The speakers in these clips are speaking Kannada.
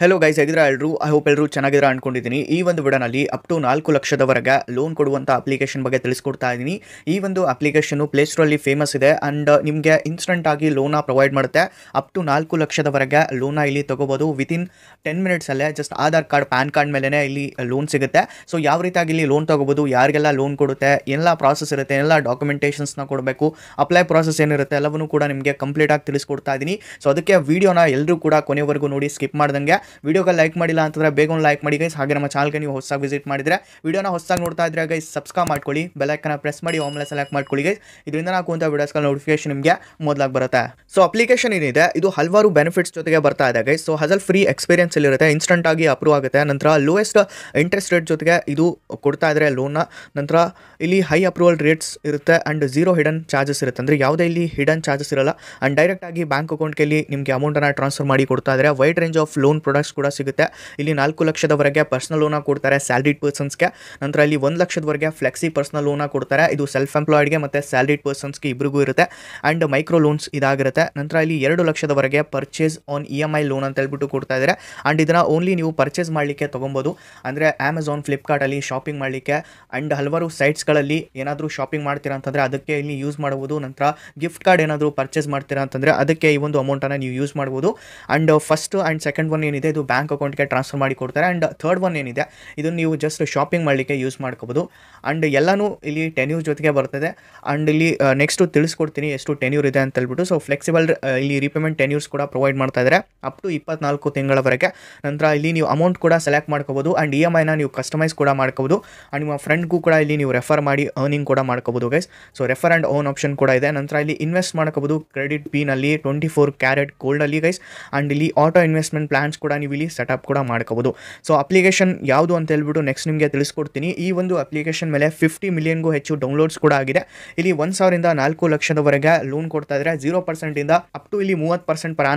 ಹಲೋ ಗೈಸ್ ಹೇಗಿದ್ರೆ ಎಲ್ಲರೂ ಐ ಹೋಪ್ ಎಲ್ಲರೂ ಚೆನ್ನಾಗಿದ್ರೆ ಅಂದ್ಕೊಂಡಿದ್ದೀನಿ ಈ ಒಂದು ವಿಡನಲ್ಲಿ ಅಪ್ ಟು ನಾಲ್ಕು ಲಕ್ಷದವರೆಗೆ ಲೋನ್ ಕೊಡುವಂಥ ಅಪ್ಲಿಕೇಶನ್ ಬಗ್ಗೆ ತಿಳಿಸ್ಕೊಡ್ತಾ ಇದ್ದೀನಿ ಈ ಒಂದು ಅಪ್ಲಿಕೇಶನ್ನು ಪ್ಲೇಸ್ಟೋರಲ್ಲಿ ಫೇಮಸ್ ಇದೆ ಆ್ಯಂಡ್ ನಿಮಗೆ ಇನ್ಸ್ಟೆಂಟ್ ಆಗಿ ಲೋನ ಪ್ರೊವೈಡ್ ಮಾಡುತ್ತೆ ಅಪ್ ಟು ನಾಲ್ಕು ಲಕ್ಷದವರೆಗೆ ಲೋನ ಇಲ್ಲಿ ತೊಗೋಬೋದು ವಿತಿನ್ ಟೆನ್ ಮಿನಿಟ್ಸಲ್ಲೇ just Aadhaar card PAN card ಮೇಲೇ ಇಲ್ಲಿ ಲೋನ್ ಸಿಗುತ್ತೆ ಸೊ ಯಾವ ರೀತಿಯಾಗಿ ಇಲ್ಲಿ ಲೋನ್ ತೊಗೋಬೋದು ಯಾರಿಗೆಲ್ಲ ಲೋನ್ ಕೊಡುತ್ತೆ ಎಲ್ಲ ಪ್ರಾಸೆಸ್ ಇರುತ್ತೆ ಎಲ್ಲ ಡಾಕ್ಯುಮೆಂಟೇಷನ್ಸ್ನ ಕೊಡಬೇಕು ಅಪ್ಲೈ ಪ್ರಾಸೆಸ್ ಏನಿರುತ್ತೆ ಎಲ್ಲವನ್ನೂ ಕೂಡ ನಿಮಗೆ ಕಂಪ್ಲೀಟಾಗಿ ತಿಳಿಸ್ಕೊಡ್ತಾ ಇದ್ದೀನಿ ಸೊ ಅದಕ್ಕೆ ವೀಡಿಯೋನ ಎಲ್ಲರೂ ಕೂಡ ಕೊನೆವರೆಗೂ ನೋಡಿ ಸ್ಕಿಪ್ ಮಾಡ್ದಂಗೆ ವಿಡಿಯೋಗೆ ಲೈಕ್ ಮಾಡಿಲ್ಲ ಅಂತಂದ್ರೆ ಬೇಗ ಒಂದು ಲೈಕ್ ಮಾಡಿ ಗೈಸ್ ಹಾಗೆ ನಮ್ಮ ಚಾನಲ್ಗೆ ನೀವು ಹೊಸದಾಗಿ ವಿಸಿಟ್ ಮಾಡಿದರೆ ವಿಡಿಯೋನ ಹೊಸದಾಗಿ ನೋಡ್ತಾ ಇದ್ರೆ ಗೈಸ್ ಸಬ್ಸ್ಕ್ರೈಬ್ ಮಾಡ್ಕೊಳ್ಳಿ ಬೆಲೈಕನ್ನ ಪ್ರೆಸ್ ಮಾಡಿ ಆಮೇಲೆ ಸೆಲೆಕ್ಟ್ ಮಾಡ್ಕೊಳ್ಳಿ ಗೈಸ್ ಇದರಿಂದ ನಾವು ವಿಡಿಯೋಸ್ ವೀಡಿಯೋಸ್ಗಳ ನೋಟಿಫಿಕೇಶನ್ ನಿಮಗೆ ಮೊದಲಾಗಿ ಬರುತ್ತೆ ಸೊ ಅಪ್ಲಿಕೇಶನ್ ಏನಿದೆ ಇದು ಹಲವಾರು ಬೆನಿಫಿಟ್ಸ್ ಜೊತೆಗೆ ಬರ್ತಾ ಇದೆ guys so hassle free experience ಇರುತ್ತೆ ಇನ್ಸ್ಟೆಂಟ್ ಆಗಿ ಅಪ್ರೂವ್ ಆಗುತ್ತೆ ನಂತರ ಲೋಯೆಸ್ಟ್ ಇಂಟ್ರೆಸ್ಟ್ ರೇಟ್ ಜೊತೆಗೆ ಇದು ಕೊಡ್ತಾ ಇದ್ರೆ ಲೋನ್ ನಂತರ ಇಲ್ಲಿ ಹೈ ಅಪ್ರೂವಲ್ ರೇಟ್ಸ್ ಇರುತ್ತೆ ಆ್ಯಂಡ್ ಝೀರೋ ಹಿಡನ್ ಚಾರ್ಜಸ್ ಇರುತ್ತೆ ಅಂದ್ರೆ ಯಾವುದೇ ಇಲ್ಲಿ ಹಿಡನ್ ಚಾರ್ಜಸ್ ಇರಲ್ಲ ಡೈರೆಕ್ಟ್ ಆಗಿ ಬ್ಯಾಂಕ್ ಅಕೌಂಟ್ಗೆ ನಿಮ್ಗೆ ನಿಮಗೆ ಅಮೌಂಟನ್ನು ಟ್ರಾನ್ಸ್ಫರ್ ಮಾಡಿ ಕೊಡ್ತಾ ಇದ್ರೆ wide range of loan product products ಕೂಡ ಸಿಗುತ್ತೆ ಇಲ್ಲಿ ನಾಲ್ಕು ಲಕ್ಷದವರೆಗೆ ಪರ್ಸನಲ್ ಲೋನ ಕೊಡ್ತಾರೆ ಸ್ಯಾಲ್ರಿಡ್ ಪರ್ಸನ್ಸ್ಗೆ ನಂತರ ಇಲ್ಲಿ ಒಂದು ಲಕ್ಷದವರೆಗೆ ಫ್ಲೆಕ್ಸಿ ಪರ್ಸನಲ್ ಲೋನ ಕೊಡ್ತಾರೆ ಇದು ಸೆಲ್ಫ್ ಎಂಪ್ಲಾಯ್ಡ್ಗೆ ಮತ್ತು ಸ್ಯಾಲ್ರಿಡ್ ಪರ್ಸನ್ಸ್ಗೆ ಇಬ್ಬರಿಗೂ ಇರುತ್ತೆ ಆ್ಯಂಡ್ ಮೈಕ್ರೋ ಲೋನ್ಸ್ ಇದಾಗಿರುತ್ತೆ ನಂತರ ಇಲ್ಲಿ ಎರಡು ಲಕ್ಷದವರೆಗೆ purchase on E M I loan ಅಂತ ಹೇಳ್ಬಿಟ್ಟು ಕೊಡ್ತಾ ಇದ್ದಾರೆ ಆ್ಯಂಡ್ ಇದನ್ನು ಓನ್ಲಿ ನೀವು ಪರ್ಚೇಸ್ ಮಾಡಲಿಕ್ಕೆ ತೊಗೊಬೋದು ಅಂದರೆ ಅಮೆಝಾನ್ ಫ್ಲಿಪ್ಕಾರ್ಟಲ್ಲಿ ಶಾಪಿಂಗ್ ಮಾಡಲಿಕ್ಕೆ ಆ್ಯಂಡ್ ಹಲವಾರು ಸೈಟ್ಸ್ಗಳಲ್ಲಿ ಏನಾದರೂ ಶಾಪಿಂಗ್ ಮಾಡ್ತೀರಾ ಅಂತಂದರೆ ಅದಕ್ಕೆ ಇಲ್ಲಿ ಯೂಸ್ ಮಾಡ್ಬೋದು ನಂತರ ಗಿಫ್ಟ್ ಕಾರ್ಡ್ ಏನಾದರೂ ಪರ್ಚೇಸ್ ಮಾಡ್ತೀರಾ ಅಂತಂದರೆ ಅದಕ್ಕೆ ಈ ಒಂದು ಅಮೌಂಟನ್ನು ನೀವು ಯೂಸ್ ಮಾಡ್ಬೋದು and first and second one ಏನಿದೆ ಇದು ಬ್ಯಾಂಕ್ ಅಕೌಂಟ್ಗೆ ಟ್ರಾನ್ಸ್ಫರ್ ಮಾಡಿ ಕೊಡ್ತಾರೆ ಆ್ಯಂಡ್ ಥರ್ಡ್ ಒನ್ ಏನಿದೆ ಇದನ್ನು ನೀವು ಜಸ್ಟ್ ಶಾಪಿಂಗ್ ಮಾಡಲಿಕ್ಕೆ ಯೂಸ್ ಮಾಡ್ಕೋಬೋದು ಆ್ಯಂಡ್ ಎಲ್ಲನೂ ಇಲ್ಲಿ ಟೆನ್ಯೂರ್ ಜೊತೆಗೆ ಬರ್ತದೆ ಆ್ಯಂಡ್ ಇಲ್ಲಿ ನೆಕ್ಸ್ಟು ತಿಳಿಸ್ಕೊಡ್ತೀನಿ ಎಷ್ಟು ಟೆನ್ಯೂರ್ ಇದೆ ಅಂತ ಹೇಳ್ಬಿಟ್ಟು ಸೊ ಫ್ಲೆಕ್ಸಿಬಲ್ ಇಲ್ಲಿ ರೀಪೇಮೆಂಟ್ ಟೆನ್ಯೂರ್ಸ್ ಕೂಡ ಪ್ರೊವೈಡ್ ಮಾಡ್ತಾ ಇದ್ದಾರೆ ಅಪ್ ಟು ಇಪ್ಪತ್ನಾಲ್ಕು ತಿಂಗಳವರೆಗೆ ನಂತರ ಇಲ್ಲಿ ನೀವು ಅಮೌಂಟ್ ಕೂಡ ಸೆಲೆಕ್ಟ್ ಮಾಡ್ಕೋಬೋದು ಆ್ಯಂಡ್ ಇ e ಎಮ್ ಐನ ನೀವು ಕಸ್ಟಮೈಸ್ ಕೂಡ ಮಾಡ್ಕೋಬೋದು ಆ್ಯಂಡ್ ನಿಮ್ಮ ಫ್ರೆಂಡ್ಗೂ ಕೂಡ ಇಲ್ಲಿ ನೀವು ರೆಫರ್ ಮಾಡಿ ಅರ್ನಿಂಗ್ ಕೂಡ ಮಾಡ್ಕೋಬೋದು guys so refer and earn option ಕೂಡ ಇದೆ ನಂತರ ಇಲ್ಲಿ ಇನ್ವೆಸ್ಟ್ ಮಾಡ್ಕೋಬೋದು ಕ್ರೆಡಿಟ್ ಬಿನಲ್ಲಿ ಟ್ವೆಂಟಿ ಫೋರ್ ಕ್ಯಾರೆಟ್ ಗೋಲ್ಡಲ್ಲಿ ಗೈಸ್ ಆ್ಯಂಡ್ ಇಲ್ಲಿ ಆಟೋ ಇನ್ವೆಸ್ಟ್ಮೆಂಟ್ ಪ್ಲಾನ್ಸ್ ಕೂಡ ನೀವು ಇಲ್ಲಿ ಸೆಟಪ್ ಕೂಡ ಮಾಡ್ಕೋಬೋದು ಸೊ ಅಪ್ಲಿಕೇಶನ್ ಯಾವುದು ಅಂತ ಹೇಳ್ಬಿಟ್ಟು ನೆಕ್ಸ್ಟ್ ನಿಮಗೆ ತಿಳಿಸ್ಕೊಡ್ತೀನಿ ಈ ಒಂದು ಅಪ್ಲಿಕೇಶನ್ ಮೇಲೆ ಫಿಫ್ಟಿ ಮಿಲಿಯನ್ಗೂ ಹೆಚ್ಚು ಡೌನ್ಲೋಡ್ಸ್ ಕೂಡ ಆಗಿದೆ ಇಲ್ಲಿ ಒಂದು ಸಾವಿರದಿಂದ ನಾಲ್ಕು ಲಕ್ಷದವರೆಗೆ ಲೋನ್ ಕೊಡ್ತಾ ಇದ್ರೆ ಜೀರೋ ಪರ್ಸೆಂಟಿಂದ ಅಪ್ ಟು ಇಲ್ಲಿ ಮೂವತ್ತು ಪರ್ಸೆಂಟ್ ಪರ್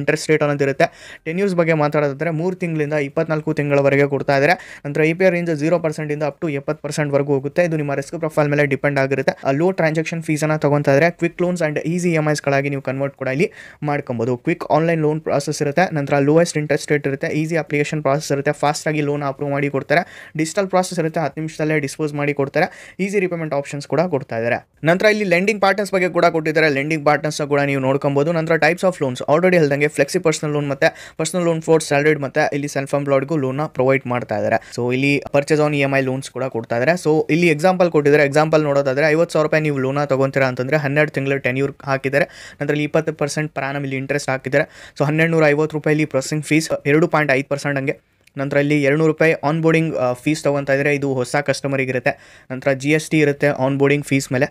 ಇಂಟ್ರೆಸ್ಟ್ ರೇಟ್ ಅನ್ನೋದಿರುತ್ತೆ ಟೆನ್ ಇಯರ್ಸ್ ಬಗ್ಗೆ ಮಾತಾಡೋದಾದ್ರೆ ಮೂರು ತಿಂಗಳಿಂದ ಇಪ್ಪತ್ನಾಲ್ಕು ತಿಂಗಳವರೆಗೆ ಕೊಡ್ತಾ ಇದ್ದಾರೆ ನಂತರ E P R range zero ಪರ್ಸೆಂಟಿಂದ ಅಪ್ ಟು ಎಪ್ಪತ್ತು ವರೆಗೂ ಹೋಗುತ್ತೆ ಇದು ನಿಮ್ಮ ರಿಸ್ಕ್ ಪ್ರೊಫೈಲ್ ಮೇಲೆ ಡಿಪೆಂಡ್ ಆಗಿರುತ್ತೆ ಲೋ ಟ್ರಾನ್ಸಾಕ್ಷನ್ ಫೀಸನ್ನು ತಗೊತಾ ಇದ್ರೆ quick loans and easy E M ಐಸ್ಗಳಾಗಿ ನೀವು ಕನ್ವರ್ಟ್ ಕೂಡ ಇಲ್ಲಿ ಮಾಡ್ಕೊಬೋದು ಕ್ವಿಕ್ ಆನ್ಲೈನ್ ಲೋನ್ ಪ್ರಾಸೆಸ್ ಇರುತ್ತೆ ನಂತರ ಲೋಯೆಸ್ಟ್ ಇಂಟ್ರೆಸ್ಟ್ ಇರುತ್ತೆ ಈಸಿ ಅಪ್ಲಿಕೇಶನ್ ಪ್ರಾಸೆಸ್ ಇರುತ್ತೆ ಫಾಸ್ಟಾಗಿ ಲೋನ್ ಅಪ್ರೂವ್ ಮಾಡಿ ಕೊಡ್ತಾರೆ ಡಿಜಿಟಲ್ ಪ್ರಾಸೆಸ್ ಇರುತ್ತೆ ಹತ್ತು ನಿಮಿಷದಲ್ಲೇ ಡಿಸ್ಪೋಸ್ ಮಾಡಿ ಕೊಡ್ತಾರೆ ಈಸಿ ರಿಪೇಮೆಂಟ್ ಆಪ್ಷನ್ಸ್ ಕೂಡ ಕೊಡ್ತಾ ಇದ್ದಾರೆ ನಂತರ ಇಲ್ಲಿ ಲೆಂಡಿಂಗ್ ಪಾರ್ಟ್ನರ್ಸ್ ಬಗ್ಗೆ ಕೂಡ ಕೊಟ್ಟಿದ್ದಾರೆ ಲೆಂಡಿಂಗ್ ಪಾರ್ಟ್ನರ್ಸ್ ಕೂಡ ನೀವು ನೋಡ್ಕೊಬೋದು ನಂತರ ಟೈಪ್ಸ್ ಆಫ್ ಲೋನ್ಸ್ ಆಲ್ರೆಡಿ ಹೇಳ್ದಂಗೆ ಫ್ಲೆಕ್ಸಿ ಪರ್ಸನಲ್ ಲೋನ್ ಮತ್ತೆ ಪರ್ಸನಲ್ ಲೋನ್ ಫೋರ್ ಸ್ಯಾಲರಿಡ್ ಮತ್ತೆ ಇಲ್ಲಿ ಸೆಲ್ಫ್ ಎಂಪ್ಲಾಯ್ಡ್ಗೂ ಲೋನ್ ಪ್ರೊವೈಡ್ ಮಾಡ್ತಾ ಇದ್ದಾರೆ ಸೊ ಇಲ್ಲಿ purchase on E I loans ಕೂಡ ಕೊಡ್ತಾ ಇದ್ದಾರೆ ಸೊ ಇಲ್ಲಿ ಎಕ್ಸಾಂಪಲ್ ಕೊಟ್ಟಿದ್ದಾರೆ ಎಕ್ಸಾಂಪಲ್ ನೋಡೋದಾದ್ರೆ ಐವತ್ತು ಸಾವಿರ ರೂಪಾಯಿ ನೀವು ಲೋನ್ ತಗೊಂತೀರಾ ಅಂತಂದ್ರೆ ಹನ್ನೆರಡು ತಿಂಗಳು ಟೆನ್ಯೂರ್ ಹಾಕಿದ್ದಾರೆ ನಂತರ ಇಪ್ಪತ್ತು ಪರ್ಸೆಂಟ್ ಪ್ರಾಣಮ್ ಇಲ್ಲಿ ಇಂಟ್ರೆಸ್ಟ್ ಹಾಕಿದ್ದಾರೆ ಸೊ ಹನ್ನೆರಡು ನೂರ ಐವತ್ತು ರೂಪಾಯಿ ಪ್ರೊಸೆಸಿಂಗ್ ಫೀಸ್ ಎರಡು ಪಾಯಿಂಟ್ ಐದು ಪರ್ಸೆಂಟ್ ಹಂಗೆ ನಂತರ ಇಲ್ಲಿ ಎರಡುನೂರು ರೂಪಾಯಿ ಆನ್ ಬೋರ್ಡಿಂಗ್ ಫೀಸ್ ತೊಗೊತಾ ಇದ್ದರೆ ಇದು ಹೊಸ ಕಸ್ಟಮರಿಗಿರುತ್ತೆ ನಂತರ ಜಿ ಎಸ್ ಟಿ ಇರುತ್ತೆ ಆನ್ ಬೋರ್ಡಿಂಗ್ ಫೀಸ್ ಮೇಲೆ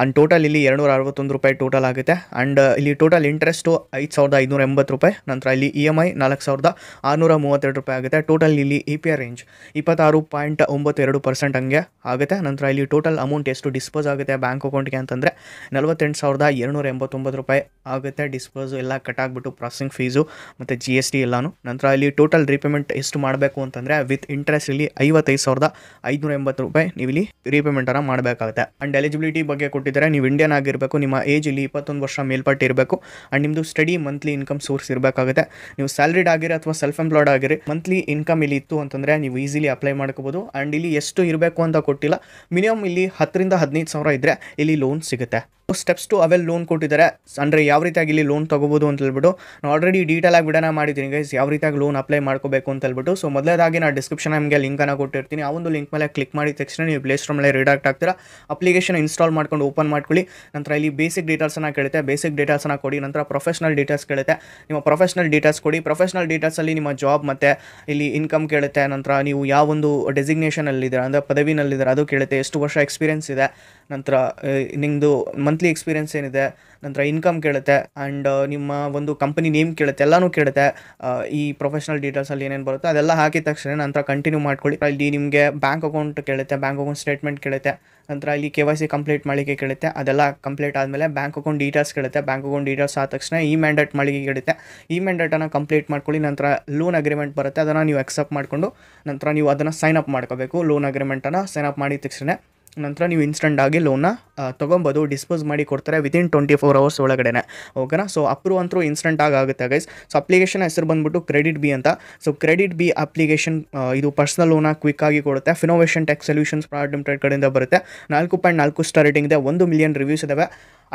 ಆ್ಯಂಡ್ ಟೋಟಲ್ ಇಲ್ಲಿ ನೂರ ಅರವತ್ತೊಂದು ರೂಪಾಯಿ ಟೋಟಲ್ ಆಗುತ್ತೆ ಆ್ಯಂಡ್ uh, ಇಲ್ಲಿ ಟೋಟಲ್ ಇಂಟ್ರೆಸ್ಟು ಐದು ಸಾವಿರದ ಐನೂರ ಎಂಬತ್ತು ರೂಪಾಯಿ ನಂತರ ಇಲ್ಲಿ ಇ ಎಮ್ ಐ ನಾಲ್ಕು ಸಾವಿರದ ಆರುನೂರ ಮೂವತ್ತೆರಡು ರೂಪಾಯಿ ಆಗುತ್ತೆ ಟೋಟಲ್ ಇಲ್ಲಿ ಇ ಪಿ ಆರ್ ರೇಂಜ್ ಇಪ್ಪತ್ತಾರು ಪಾಯಿಂಟ್ ಒಂಬತ್ತು ಎರಡು ಪರ್ಸೆಂಟ್ ಹಂಗೆ ಆಗುತ್ತೆ ನಂತರ ಇಲ್ಲಿ ಟೋಟಲ್ ಅಮೌಂಟ್ ಎಷ್ಟು ಡಿಸ್ಪೋಸ್ ಆಗುತ್ತೆ ಬ್ಯಾಂಕ್ ಅಕೌಂಟ್ಗೆ ಅಂತಂದರೆ ನಲವತ್ತೆಂಟು ಸಾವಿರದ ಎರಡುನೂರ ಎಂಬತ್ತೊಂಬತ್ತು ರೂಪಾಯಿ ಆಗುತ್ತೆ ಡಿಸ್ಪೋಸ್ ಎಲ್ಲ ಕಟ್ ಆಗಿಬಿಟ್ಟು ಪ್ರಾಸೆಸಿಂಗ್ ಫೀಸು ಮತ್ತು ಜಿ ಎಸ್ ಟಿ ಎಲ್ಲಾನು ನಂತರ ಇಲ್ಲಿ ಟೋಟಲ್ ರೀಪೇಮೆಂಟ್ ಎಷ್ಟು ಮಾಡಬೇಕು ಅಂತಂದರೆ ವಿತ್ ಇಂಟ್ರೆಸ್ಟ್ ಇಲ್ಲಿ ಐವತ್ತೈದು ಸಾವಿರದ ಐದುನೂರ ಎಂಬತ್ತು ರೂಪಾಯಿ ನೀವು ಇಲ್ಲಿ ರೀಪೇಮೆಂಟನ್ನು ಮಾಡಬೇಕಾಗುತ್ತೆ ಆ್ಯಂಡ್ ಎಲಿಜಿಬಿಲಿಟಿ ಬಗ್ಗೆ ಕೊಟ್ಟು ಕೊಟ್ಟಿದ್ದಾರೆ ನೀವು ಇಂಡಿಯನ್ ಆಗಿರಬೇಕು ನಿಮ್ಮ ಏಜ್ ಇಲ್ಲಿ ಇಪ್ಪತ್ತೊಂದು ವರ್ಷ ಮೇಲ್ಪಟ್ಟು ಇರಬೇಕು ಆ್ಯಂಡ್ ನಿಮ್ಮದು ಸ್ಟಡಿ ಮಂತ್ಲಿ ಇನ್ಕಮ್ ಸೋರ್ಸ್ ಇರಬೇಕಾಗುತ್ತೆ ನೀವು ಸ್ಯಾಲ್ರಿಡ್ ಆಗಿರಿ ಅಥವಾ ಸೆಲ್ಫ್ ಎಂಪ್ಲಾಯ್ಡ್ ಆಗಿರಿ ಮಂತ್ಲಿ ಇನ್ಕಮ್ ಇಲ್ಲಿ ಇತ್ತು ಅಂತಂದರೆ ನೀವು ಈಸಿಲಿ ಅಪ್ಲೈ ಮಾಡ್ಕೋಬೋದು ಆ್ಯಂಡ್ ಇಲ್ಲಿ ಎಷ್ಟು ಇರಬೇಕು ಅಂತ ಕೊಟ್ಟಿಲ್ಲ ಮಿನಿಮಮ್ ಇಲ್ಲಿ ಹತ್ತರಿಂದ ಹದಿನೈದು ಸಾವಿರ ಇದ್ದರೆ ಇಲ್ಲಿ ಲೋನ್ ಸಿಗುತ್ತೆ ಸ್ಟೆಪ್ಸ್ ಟು ಅವೆಲ್ ಲೋನ್ ಕೊಟ್ಟಿದ್ದಾರೆ ಅಂದರೆ ಯಾವ ರೀತಿಯಾಗಿ ಇಲ್ಲಿ ಲೋನ್ ತೊಗೋಬೋದು ಅಂತ ಹೇಳ್ಬಿಟ್ಟು ನಾನು ಆಲ್ರೆಡಿ ಡೀಟೇಲ್ ಆಗಿ ವಿಡನ ಮಾಡಿದ್ದೀನಿ ಗೈಸ್ ಯಾವ ರೀತಿಯಾಗಿ ಲೋನ್ ಅಪ್ಲೈ ಮಾಡ್ಕೋಬೇಕು ಅಂತ ಹೇಳ್ಬಿಟ್ಟು ಸೊ ಮೊದಲೇದಾಗಿ ನಾನು ಡಿಸ್ಕ್ರಿಪ್ಷನ್ ನಿಮಗೆ ಲಿಂಕನ್ನು ಕೊಟ್ಟಿರ್ತೀನಿ ಆ ಒಂದು ಲಿಂಕ್ ಮೇಲೆ ಕ್ಲಿಕ್ ಮಾಡಿದ ತಕ್ಷಣ ನೀವು ಪ್ಲೇ ಸ್ಟೋರ್ ಮೇಲೆ ರಿಡಾಕ್ಟ್ ಆಗ್ತೀರಾ ಅಪ್ಲಿಕೇಶನ್ ಇನ್ಸ್ಟಾಲ್ ಮಾಡ್ಕೊಂಡು ಓಪನ್ ಮಾಡ್ಕೊಳ್ಳಿ ನಂತರ ಇಲ್ಲಿ ಬೇಸಿಕ್ ಡೀಟೇಲ್ಸ್ನ ಕೇಳುತ್ತೆ ಬೇಸಿಕ್ ಡೀಟೇಲ್ಸ್ನ ಕೊಡಿ ನಂತರ ಪ್ರೊಫೆಷನಲ್ ಡೀಟೇಲ್ಸ್ ಕೇಳುತ್ತೆ ನಿಮ್ಮ ಪ್ರೊಫೆಷನಲ್ ಡೀಟೇಲ್ಸ್ ಕೊಡಿ ಪ್ರೊಫೆಷನಲ್ ಡೀಟೇಲ್ಸಲ್ಲಿ ನಿಮ್ಮ ಜಾಬ್ ಮತ್ತು ಇಲ್ಲಿ ಇನ್ಕಮ್ ಕೇಳುತ್ತೆ ನಂತರ ನೀವು ಯಾವ ಒಂದು ಡೆಸಿಗ್ನೇಷನಲ್ಲಿದ್ದೀರಾ ಅಂದರೆ ಪದವಿನಲ್ಲಿದ್ದೀರಾ ಅದು ಕೇಳುತ್ತೆ ಎಷ್ಟು ವರ್ಷ ಎಕ್ಸ್ಪೀರಿಯನ್ಸ್ ಇದೆ ನಂತರ ನಿಮ್ಮದು ಮಂತ್ಲಿ ಎಕ್ಸ್ಪೀರಿಯನ್ಸ್ ಏನಿದೆ ನಂತರ ಇನ್ಕಮ್ ಕೇಳುತ್ತೆ ಆ್ಯಂಡ್ uh, ನಿಮ್ಮ ಒಂದು ಕಂಪನಿ ನೇಮ್ ಕೇಳುತ್ತೆ ಎಲ್ಲನೂ ಕೇಳುತ್ತೆ uh, ಈ ಪ್ರೊಫೆಷನಲ್ ಡೀಟೇಲ್ಸಲ್ಲಿ ಏನೇನು ಬರುತ್ತೆ ಅದೆಲ್ಲ ಹಾಕಿದ ತಕ್ಷಣ ನಂತರ ಕಂಟಿನ್ಯೂ ಮಾಡ್ಕೊಳ್ಳಿ ಅಲ್ಲಿ ನಿಮಗೆ ಬ್ಯಾಂಕ್ ಅಕೌಂಟ್ ಕೇಳುತ್ತೆ ಬ್ಯಾಂಕ್ ಅಕೌಂಟ್ ಸ್ಟೇಟ್ಮೆಂಟ್ ಕೇಳುತ್ತೆ ನಂತರ ಇಲ್ಲಿ ಕೆ ವೈ ಸಿ ಕಂಪ್ಲೀಟ್ ಮಾಡಲಿಕ್ಕೆ ಕೇಳುತ್ತೆ ಅದೆಲ್ಲ ಕಂಪ್ಲೀಟ್ ಆದಮೇಲೆ ಬ್ಯಾಂಕ್ ಅಕೌಂಟ್ ಡೀಟೇಲ್ಸ್ ಕೇಳುತ್ತೆ ಬ್ಯಾಂಕ್ ಅಕೌಂಟ್ ಡೀಟೇಲ್ಸ್ ಆದ ತಕ್ಷಣ ಈ ಮ್ಯಾಂಡೇಟ್ ಮಾಡಲಿಕ್ಕೆ ಕೇಳುತ್ತೆ ಈ ಮ್ಯಾಂಡೇಟನ್ನು ಕಂಪ್ಲೀಟ್ ಮಾಡ್ಕೊಳ್ಳಿ ನಂತರ ಲೋನ್ ಅಗ್ರಿಮೆಂಟ್ ಬರುತ್ತೆ ಅದನ್ನು ನೀವು ಅಕ್ಸೆಪ್ಟ್ ಮಾಡಿಕೊಂಡು ನಂತರ ನೀವು ಅದನ್ನು ಸೈನ್ ಅಪ್ ಮಾಡ್ಕೋಬೇಕು ಲೋನ್ ಅಗ್ರಿಮೆಂಟನ್ನು ಸೈನ್ ಅಪ್ ಮಾಡಿದ ತಕ್ಷಣ ನಂತರ ನೀವು ಇನ್ಸ್ಟೆಂಟ್ ಆಗಿ ಲೋನ್ನ ತೊಗೊಬೋದು ಡಿಸ್ಪೋಸ್ ಮಾಡಿ ಕೊಡ್ತಾರೆ ವಿತಿನ್ ಟ್ವೆಂಟಿ ಫೋರ್ ಅವರ್ಸ್ ಒಳಗಡೆ ಓಕೆನಾ ಸೊ ಅಪ್ರೂವ್ ಅಂತೂ ಇನ್ಸ್ಟೆಂಟ್ ಆಗುತ್ತೆ ಗೈಸ್ ಸೊ ಅಪ್ಲಿಕೇಶನ್ ಹೆಸರು ಬಂದ್ಬಿಟ್ಟು ಕ್ರೆಡಿಟ್ ಬಿ ಅಂತ ಸೊ ಕ್ರೆಡಿಟ್ ಬಿ ಅಪ್ಲಿಕೇಶನ್ ಇದು ಪರ್ಸನಲ್ ಲೋನ ಆಗಿ ಕೊಡುತ್ತೆ Finnovation Tech Solutions product Limited ಕಡೆಯಿಂದ ಬರುತ್ತೆ ನಾಲ್ಕು ಪಾಯಿಂಟ್ ನಾಲ್ಕು ಸ್ಟಾರ್ ರೇಟಿಂಗ್ ಇದೆ ಒಂದು ಮಿಲಿಯನ್ ರಿವ್ಯೂಸ್ ಇದಾವೆ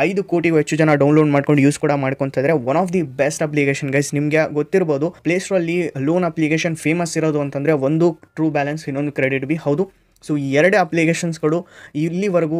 ಐದು ಕೋಟಿಗೂ ಹೆಚ್ಚು ಜನ ಡೌನ್ಲೋಡ್ ಮಾಡ್ಕೊಂಡು ಯೂಸ್ ಕೂಡ ಮಾಡ್ಕೊತಿದ್ರೆ one of the best application guys ನಿಮಗೆ ಗೊತ್ತಿರ್ಬೋದು ಪ್ಲೇಸ್ಟೋರಲ್ಲಿ ಲೋನ್ ಅಪ್ಲಿಕೇಶನ್ ಫೇಮಸ್ ಇರೋದು ಅಂತಂದರೆ ಒಂದು ಟ್ರೂ ಬ್ಯಾಲೆನ್ಸ್ ಇನ್ನೊಂದು ಕ್ರೆಡಿಟ್ ಬಿ ಹೌದು ಸೊ ಈ ಎರಡೇ ಅಪ್ಲಿಕೇಶನ್ಸ್ಗಳು ಇಲ್ಲಿವರೆಗೂ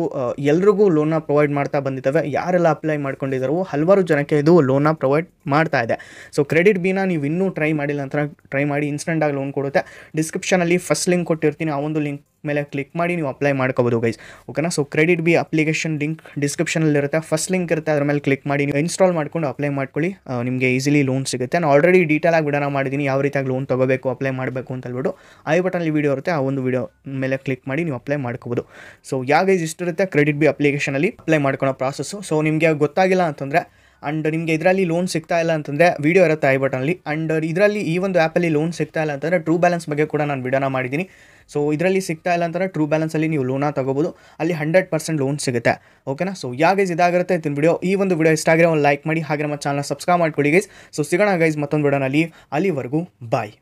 ಎಲ್ರಿಗೂ ಲೋನ್ನ ಪ್ರೊವೈಡ್ ಮಾಡ್ತಾ ಬಂದಿದ್ದಾವೆ ಯಾರೆಲ್ಲ ಅಪ್ಲೈ ಮಾಡ್ಕೊಂಡಿದ್ದಾರೋ ಹಲವಾರು ಜನಕ್ಕೆ ಇದು ಲೋನ್ನ ಪ್ರೊವೈಡ್ ಮಾಡ್ತಾ ಇದೆ ಸೊ ಕ್ರೆಡಿಟ್ ಬೀನಾ ನೀವು ಇನ್ನೂ ಟ್ರೈ ಮಾಡಿಲ್ಲ ಅಂತ ಟ್ರೈ ಮಾಡಿ ಇನ್ಸ್ಟೆಂಟಾಗಿ ಲೋನ್ ಕೊಡುತ್ತೆ ಡಿಸ್ಕ್ರಿಪ್ಷನಲ್ಲಿ ಫಸ್ಟ್ ಲಿಂಕ್ ಕೊಟ್ಟಿರ್ತೀನಿ ಆ ಒಂದು ಲಿಂಕ್ ಮೇಲೆ ಕ್ಲಿಕ್ ಮಾಡಿ ನೀವು ಅಪ್ಲೈ ಮಾಡ್ಕೋಬೋದು ಗೈಸ್ ಓಕೆನಾ so KreditBee application link ಡಿಸ್ಕ್ರಿಪ್ಷನಲ್ಲಿರುತ್ತೆ ಫಸ್ಟ್ ಲಿಂಕ್ ಇರುತ್ತೆ ಅದ್ರ ಮೇಲೆ ಕ್ಲಿಕ್ ಮಾಡಿ ನೀವು ಇನ್ಸ್ಟಾಲ್ ಮಾಡ್ಕೊಂಡು ಅಪ್ಲೈ ಮಾಡ್ಕೊಳ್ಳಿ ನಿಮಗೆ ಈಸಿಲಿ ಲೋನ್ ಸಿಗುತ್ತೆ ನಾನು ಆಲ್ರೆಡಿ ಡೀಟೇಲ್ ಆಗಿ ಮಾಡಿದ್ದೀನಿ ಯಾವ ರೀತಿಯಾಗಿ ಲೋನ್ ತೊಗೋಬೇಕು ಅಪ್ಲೈ ಮಾಡಬೇಕು ಅಂತ ಐ ಬಟನಲ್ಲಿ ವೀಡಿಯೋ ಇರುತ್ತೆ ಆ ಒಂದು ವೀಡಿಯೋ ಮೇಲೆ ಕ್ಲಿಕ್ ಮಾಡಿ ನೀವು ಅಪ್ಲೈ ಮಾಡ್ಕೋಬೋದು ಸೊ ಯಾವ ಗೈಸ್ ಇಷ್ಟಿರುತ್ತೆ ಕ್ರೆಡಿಟ್ ಬಿ ಅಪ್ಲಿಕೇಶನಲ್ಲಿ ಅಪ್ಲೈ ಮಾಡ್ಕೊಳ್ಳೋ ಪ್ರಾಸೆಸ್ಸು ಸೊ ನಿಮಗೆ ಗೊತ್ತಾಗಿಲ್ಲ ಅಂತಂದರೆ ಆ್ಯಂಡ್ ನಿಮಗೆ ಇದರಲ್ಲಿ ಲೋನ್ ಸಿಗ್ತಾ ಇಲ್ಲ ಅಂತಂದರೆ ವೀಡಿಯೋ ಇರುತ್ತೆ ಐ ಬಟನಲ್ಲಿ ಆ್ಯಂಡ್ ಇದರಲ್ಲಿ ಈ ಒಂದು ಆ್ಯಪಲ್ಲಿ ಲೋನ್ ಸಿಗ್ತಾ ಇಲ್ಲ ಅಂತಂದರೆ ಟ್ರೂ ಬ್ಯಾಲೆನ್ಸ್ ಬಗ್ಗೆ ಕೂಡ ನಾನು ವಿಡಿಯೋನ ಮಾಡಿದ್ದೀನಿ ಸೊ ಇದರಲ್ಲಿ ಸಿಗ್ತಾ ಇಲ್ಲ ಅಂತಂದರೆ ಟ್ರೂ ಬ್ಯಾಲೆನ್ಸಲ್ಲಿ ನೀವು ಲೋನ ತೊಗೋಬೋದು ಅಲ್ಲಿ ಹಂಡ್ರೆಡ್ ಪರ್ಸೆಂಟ್ ಲೋನ್ ಸಿಗುತ್ತೆ ಓಕೆನಾ ಸೊ ಯಾ ಇದಾಗಿರುತ್ತೆ ಇತ್ತಿನ ವಿಡಿಯೋ ಈ ಒಂದು ವಿಡಿಯೋ ಇಷ್ಟ ಆಗಿರೋ ಒಂದು ಲೈಕ್ ಮಾಡಿ ಹಾಗೆ ನಮ್ಮ ಚಾನಲ್ ಸಬ್ಸ್ಕ್ರೈಬ್ ಮಾಡ್ಕೊಳ್ಳಿ ಗೈಸ್ ಸೊ ಸಿಗೋಣ ಗೈಸ್ ಮತ್ತೊಂದು ವಿಡಿಯೋನಲ್ಲಿ ಅಲ್ಲಿವರೆಗೂ ಬಾಯ್